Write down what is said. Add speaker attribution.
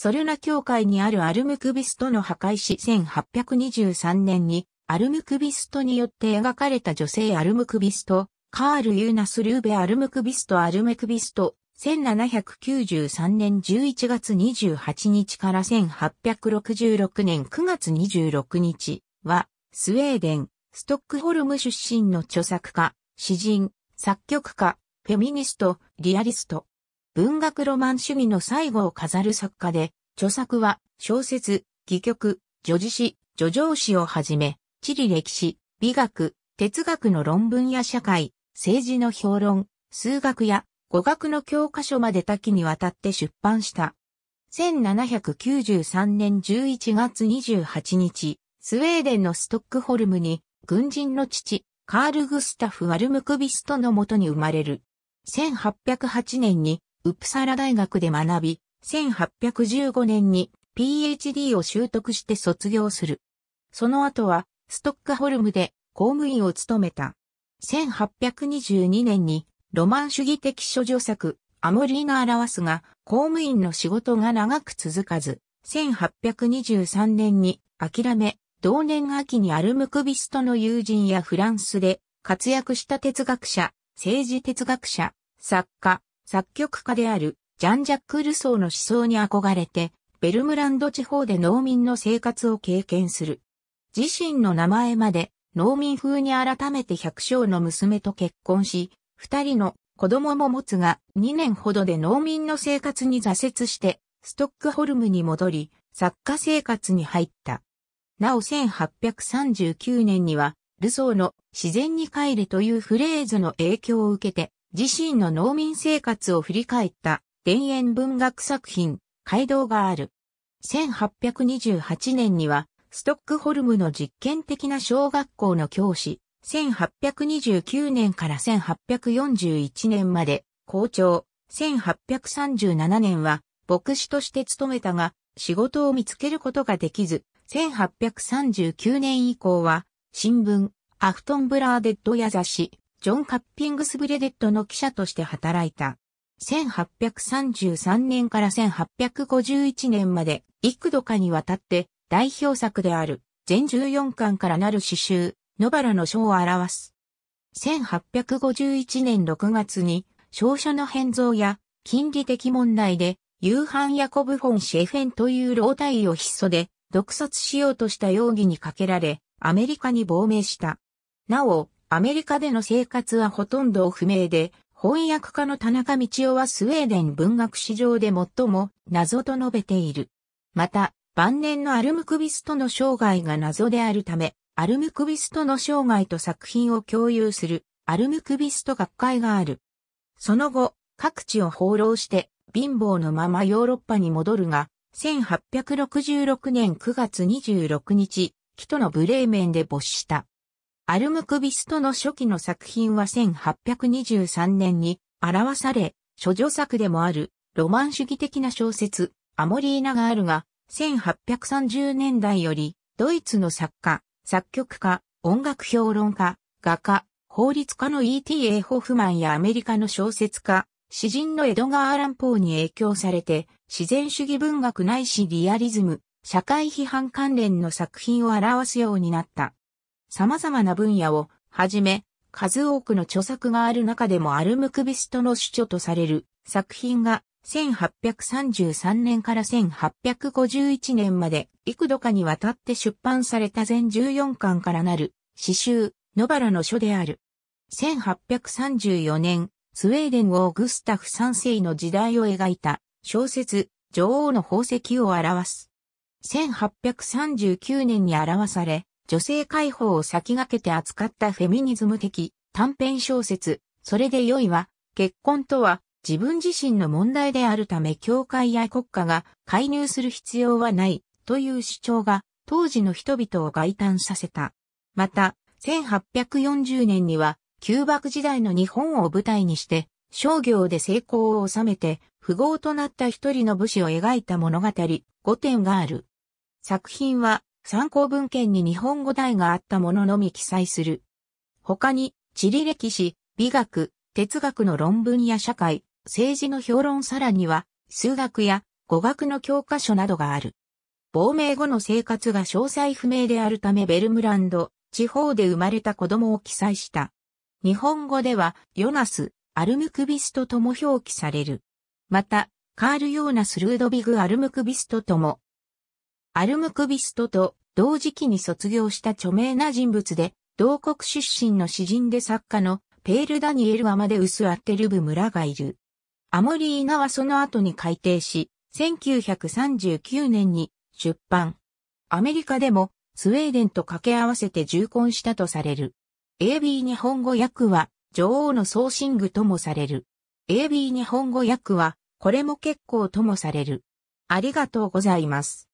Speaker 1: ソルナ教会にあるアルムクビストの破壊し1823年にアルムクビストによって描かれた女性アルムクビスト、カール・ユーナス・ルーベアルムクビストアルムクビスト、1793年11月28日から1866年9月26日は、スウェーデン、ストックホルム出身の著作家、詩人、作曲家、フェミニスト、リアリスト、文学ロマン主義の最後を飾る作家で、著作は小説、戯曲、叙事詩、叙情詩をはじめ、地理歴史、美学、哲学の論文や社会、政治の評論、数学や語学の教科書まで多岐にわたって出版した。1793年11月28日、スウェーデンのストックホルムに、軍人の父、カール・グスタフ・ワルムクビストのもとに生まれる。1808年にウプサラ大学で学び、1815年に PhD を習得して卒業する。その後は、ストックホルムで公務員を務めた。1822年に、ロマン主義的諸女作、アモリーナ・アラワスが、公務員の仕事が長く続かず、1823年に諦め、同年秋にアルムクビストの友人やフランスで活躍した哲学者、政治哲学者、作家、作曲家であるジャン・ジャック・ルソーの思想に憧れて、ベルムランド地方で農民の生活を経験する。自身の名前まで農民風に改めて百姓の娘と結婚し、二人の子供も持つが、2年ほどで農民の生活に挫折して、ストックホルムに戻り、作家生活に入った。なお1839年には、ルソーの自然に帰れというフレーズの影響を受けて、自身の農民生活を振り返った田園文学作品、街道がある。1828年には、ストックホルムの実験的な小学校の教師、1829年から1841年まで校長、1837年は牧師として勤めたが、仕事を見つけることができず、1839年以降は、新聞、アフトンブラーデッドや雑誌、ジョン・カッピングス・ブレデットの記者として働いた。1833年から1851年まで幾度かにわたって代表作である全14巻からなる詩集、野原の書を表す。1851年6月に、証書の変造や金利的問題で、夕飯ヤコブ・フォン・シェフェンという老体を筆訴で、毒殺しようとした容疑にかけられ、アメリカに亡命した。なお、アメリカでの生活はほとんど不明で、翻訳家の田中道夫はスウェーデン文学史上で最も謎と述べている。また、晩年のアルムクビスとの生涯が謎であるため、アルムクビスとの生涯と作品を共有するアルムクビスと学会がある。その後、各地を放浪して貧乏のままヨーロッパに戻るが、1866年9月26日、キトのブレーメンで没した。アルムクビストの初期の作品は1823年に表され、諸女作でもあるロマン主義的な小説、アモリーナがあるが、1830年代より、ドイツの作家、作曲家、音楽評論家、画家、法律家の E.T.A. ホフマンやアメリカの小説家、詩人のエドガー・アラン・ポーに影響されて、自然主義文学ないしリアリズム、社会批判関連の作品を表すようになった。様々な分野をはじめ、数多くの著作がある中でもアルムクビストの主著とされる作品が1833年から1851年まで幾度かにわたって出版された全14巻からなる詩集、野原の書である。1834年、スウェーデン王グスタフ3世の時代を描いた小説、女王の宝石を表す。1839年に表され、女性解放を先駆けて扱ったフェミニズム的短編小説、それで良いは、結婚とは自分自身の問題であるため教会や国家が介入する必要はないという主張が当時の人々を外観させた。また、1840年には旧幕時代の日本を舞台にして商業で成功を収めて富豪となった一人の武士を描いた物語五点がある。作品は参考文献に日本語題があったもののみ記載する。他に、地理歴史、美学、哲学の論文や社会、政治の評論さらには、数学や語学の教科書などがある。亡命後の生活が詳細不明であるためベルムランド、地方で生まれた子供を記載した。日本語では、ヨナス、アルムクビストとも表記される。また、カール・ヨーナス・ルードビグ・アルムクビストとも、アルムクビストと同時期に卒業した著名な人物で、同国出身の詩人で作家のペール・ダニエル・アマデウス・アッテルブ村がいる。アモリーナはその後に改訂し、1939年に出版。アメリカでもスウェーデンと掛け合わせて重婚したとされる。AB 日本語訳は女王の送信具ともされる。AB 日本語訳はこれも結構ともされる。ありがとうございます。